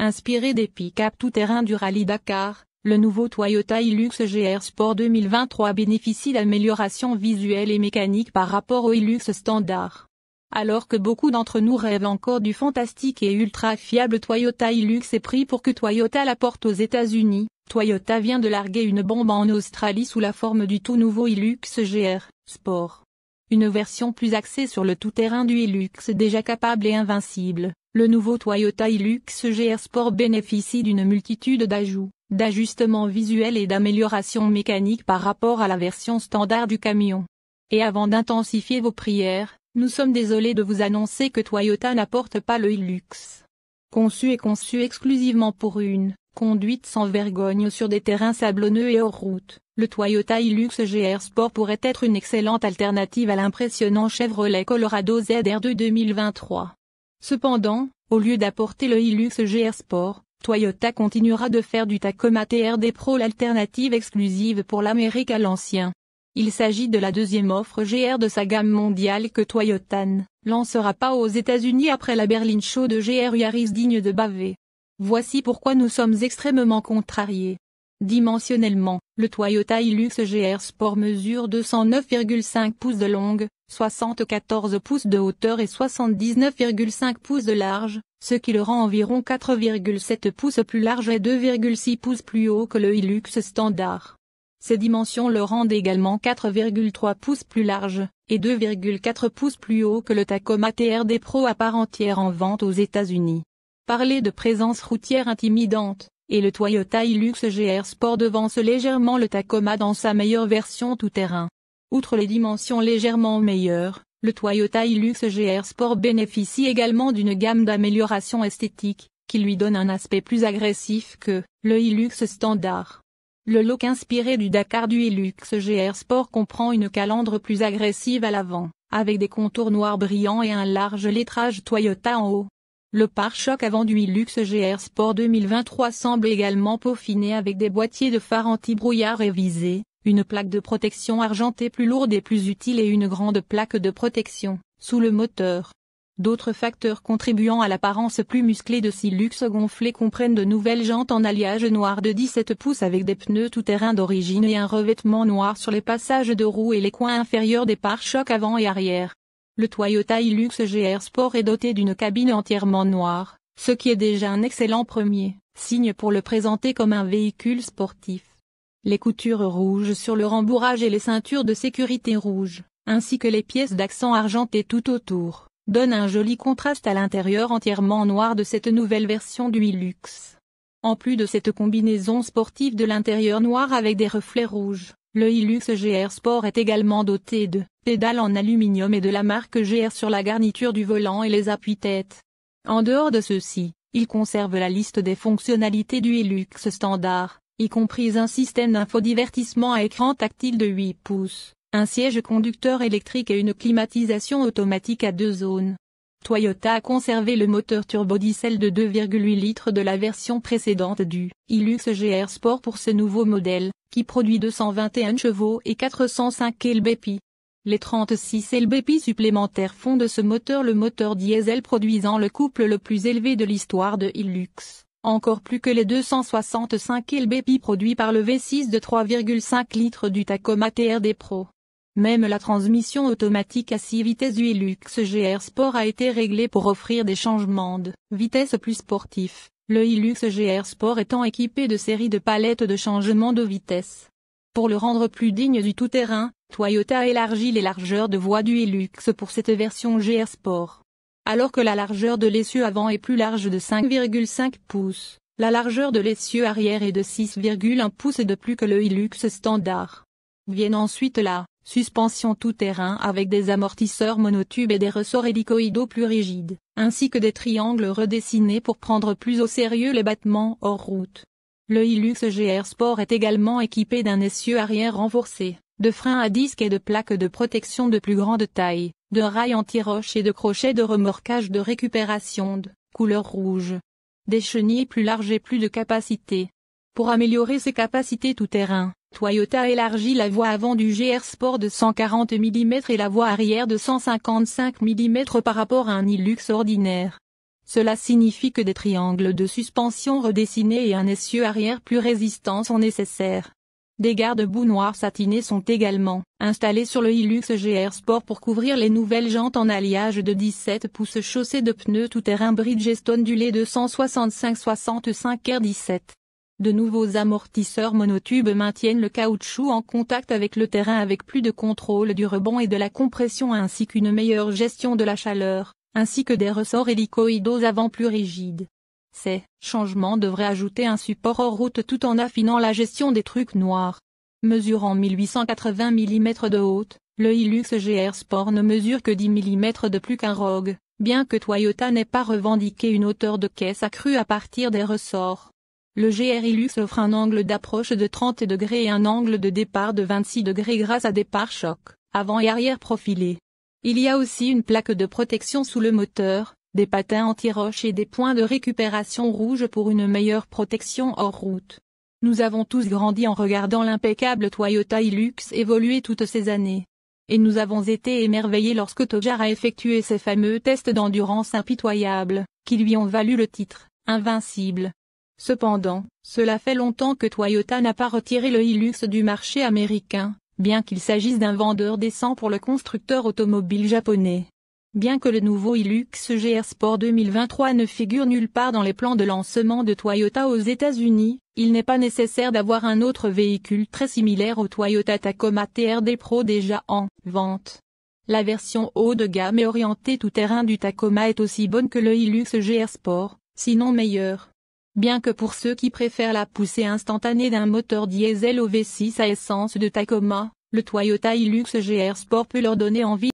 Inspiré des pick-up tout-terrain du Rallye Dakar, le nouveau Toyota Hilux GR Sport 2023 bénéficie d'améliorations visuelles et mécaniques par rapport au Hilux standard. Alors que beaucoup d'entre nous rêvent encore du fantastique et ultra fiable Toyota Hilux est pris pour que Toyota l'apporte aux États-Unis, Toyota vient de larguer une bombe en Australie sous la forme du tout nouveau Hilux GR Sport. Une version plus axée sur le tout-terrain du Hilux déjà capable et invincible, le nouveau Toyota Hilux GR Sport bénéficie d'une multitude d'ajouts, d'ajustements visuels et d'améliorations mécaniques par rapport à la version standard du camion. Et avant d'intensifier vos prières, nous sommes désolés de vous annoncer que Toyota n'apporte pas le Hilux. Conçu et conçu exclusivement pour une conduite sans vergogne sur des terrains sablonneux et hors route, le Toyota Hilux GR Sport pourrait être une excellente alternative à l'impressionnant Chevrolet Colorado ZR2 2023. Cependant, au lieu d'apporter le Hilux GR Sport, Toyota continuera de faire du Tacoma TRD Pro l'alternative exclusive pour l'Amérique à l'ancien. Il s'agit de la deuxième offre GR de sa gamme mondiale que Toyota ne lancera pas aux États-Unis après la berline de GR Yaris digne de bavé. Voici pourquoi nous sommes extrêmement contrariés. Dimensionnellement, le Toyota Hilux GR Sport mesure 209,5 pouces de longue, 74 pouces de hauteur et 79,5 pouces de large, ce qui le rend environ 4,7 pouces plus large et 2,6 pouces plus haut que le Hilux standard. Ces dimensions le rendent également 4,3 pouces plus large et 2,4 pouces plus haut que le Tacoma TRD Pro à part entière en vente aux États-Unis. Parler de présence routière intimidante, et le Toyota Hilux GR Sport devance légèrement le Tacoma dans sa meilleure version tout-terrain. Outre les dimensions légèrement meilleures, le Toyota Hilux GR Sport bénéficie également d'une gamme d'améliorations esthétiques, qui lui donne un aspect plus agressif que le Hilux standard. Le look inspiré du Dakar du Hilux GR Sport comprend une calandre plus agressive à l'avant, avec des contours noirs brillants et un large lettrage Toyota en haut. Le pare-choc avant du Hilux GR Sport 2023 semble également peaufiné avec des boîtiers de phare anti-brouillard révisés, une plaque de protection argentée plus lourde et plus utile et une grande plaque de protection, sous le moteur. D'autres facteurs contribuant à l'apparence plus musclée de luxe gonflé comprennent de nouvelles jantes en alliage noir de 17 pouces avec des pneus tout-terrain d'origine et un revêtement noir sur les passages de roues et les coins inférieurs des pare-chocs avant et arrière. Le Toyota Hilux GR Sport est doté d'une cabine entièrement noire, ce qui est déjà un excellent premier signe pour le présenter comme un véhicule sportif. Les coutures rouges sur le rembourrage et les ceintures de sécurité rouges, ainsi que les pièces d'accent argenté tout autour, donnent un joli contraste à l'intérieur entièrement noir de cette nouvelle version du Hilux. En plus de cette combinaison sportive de l'intérieur noir avec des reflets rouges, le Hilux GR Sport est également doté de dalles en aluminium et de la marque GR sur la garniture du volant et les appuis-têtes. En dehors de ceci, il conserve la liste des fonctionnalités du Hilux standard, y compris un système d'infodivertissement à écran tactile de 8 pouces, un siège conducteur électrique et une climatisation automatique à deux zones. Toyota a conservé le moteur turbodiesel de 2,8 litres de la version précédente du Hilux GR Sport pour ce nouveau modèle, qui produit 221 chevaux et 405 lb les 36 lbp supplémentaires font de ce moteur le moteur diesel produisant le couple le plus élevé de l'histoire de Hilux, encore plus que les 265 lbp produits par le V6 de 3,5 litres du Tacoma TRD Pro. Même la transmission automatique à 6 vitesses du Hilux GR Sport a été réglée pour offrir des changements de vitesse plus sportifs, le Hilux GR Sport étant équipé de séries de palettes de changements de vitesse. Pour le rendre plus digne du tout-terrain, Toyota élargit les largeurs de voie du Hilux pour cette version GR Sport. Alors que la largeur de l'essieu avant est plus large de 5,5 pouces, la largeur de l'essieu arrière est de 6,1 pouces de plus que le Hilux standard. Viennent ensuite la suspension tout-terrain avec des amortisseurs monotubes et des ressorts hélicoïdaux plus rigides, ainsi que des triangles redessinés pour prendre plus au sérieux les battements hors route. Le Hilux GR Sport est également équipé d'un essieu arrière renforcé, de freins à disque et de plaques de protection de plus grande taille, de rails anti-roche et de crochets de remorquage de récupération de couleur rouge. Des chenilles plus larges et plus de capacité. Pour améliorer ses capacités tout-terrain, Toyota élargit la voie avant du GR Sport de 140 mm et la voie arrière de 155 mm par rapport à un Hilux ordinaire. Cela signifie que des triangles de suspension redessinés et un essieu arrière plus résistant sont nécessaires. Des garde-boue noirs satinés sont également installés sur le Hilux GR Sport pour couvrir les nouvelles jantes en alliage de 17 pouces chaussées de pneus tout-terrain Bridgestone du lait 265-65 R17. De nouveaux amortisseurs monotubes maintiennent le caoutchouc en contact avec le terrain avec plus de contrôle du rebond et de la compression ainsi qu'une meilleure gestion de la chaleur ainsi que des ressorts hélicoïdaux avant plus rigides. Ces changements devraient ajouter un support hors route tout en affinant la gestion des trucs noirs. Mesurant 1880 mm de haute, le Hilux GR Sport ne mesure que 10 mm de plus qu'un Rogue, bien que Toyota n'ait pas revendiqué une hauteur de caisse accrue à partir des ressorts. Le GR Hilux offre un angle d'approche de 30 degrés et un angle de départ de 26 degrés grâce à des pare-chocs, avant et arrière profilés. Il y a aussi une plaque de protection sous le moteur, des patins anti-roche et des points de récupération rouges pour une meilleure protection hors route. Nous avons tous grandi en regardant l'impeccable Toyota Hilux évoluer toutes ces années. Et nous avons été émerveillés lorsque Toyota a effectué ses fameux tests d'endurance impitoyables, qui lui ont valu le titre invincible. Cependant, cela fait longtemps que Toyota n'a pas retiré le Hilux du marché américain, bien qu'il s'agisse d'un vendeur décent pour le constructeur automobile japonais. Bien que le nouveau Hilux GR Sport 2023 ne figure nulle part dans les plans de lancement de Toyota aux États-Unis, il n'est pas nécessaire d'avoir un autre véhicule très similaire au Toyota Tacoma TRD Pro déjà en vente. La version haut de gamme et orientée tout-terrain du Tacoma est aussi bonne que le Hilux GR Sport, sinon meilleure bien que pour ceux qui préfèrent la poussée instantanée d'un moteur diesel au V6 à essence de Tacoma, le Toyota Hilux GR Sport peut leur donner envie.